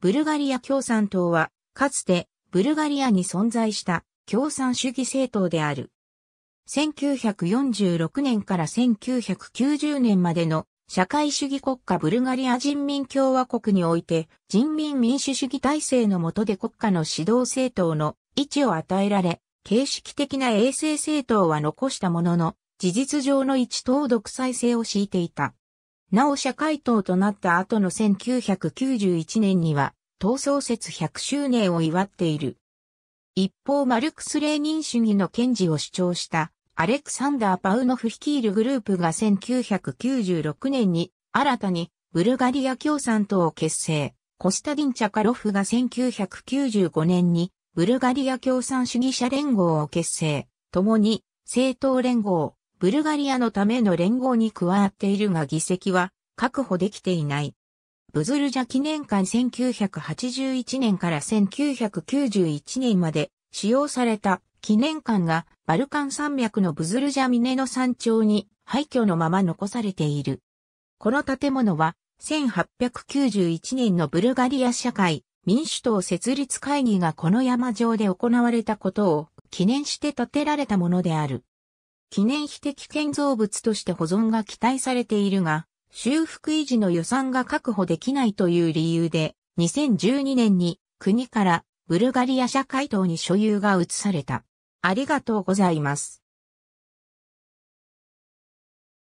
ブルガリア共産党は、かつてブルガリアに存在した共産主義政党である。1946年から1990年までの社会主義国家ブルガリア人民共和国において人民民主主義体制の下で国家の指導政党の位置を与えられ、形式的な衛生政党は残したものの、事実上の一党独裁制を敷いていた。なお社会党となった後の1991年には、党創設100周年を祝っている。一方マルクス・レーニン主義の堅持を主張したアレクサンダー・パウノフ率いるグループが1996年に新たにブルガリア共産党を結成。コスタディン・チャカロフが1995年にブルガリア共産主義者連合を結成。共に政党連合、ブルガリアのための連合に加わっているが議席は確保できていない。ブズルジャ記念館1981年から1991年まで使用された記念館がバルカン山脈のブズルジャ峰の山頂に廃墟のまま残されている。この建物は1891年のブルガリア社会民主党設立会議がこの山上で行われたことを記念して建てられたものである。記念碑的建造物として保存が期待されているが、修復維持の予算が確保できないという理由で、2012年に国からブルガリア社会党に所有が移された。ありがとうございます。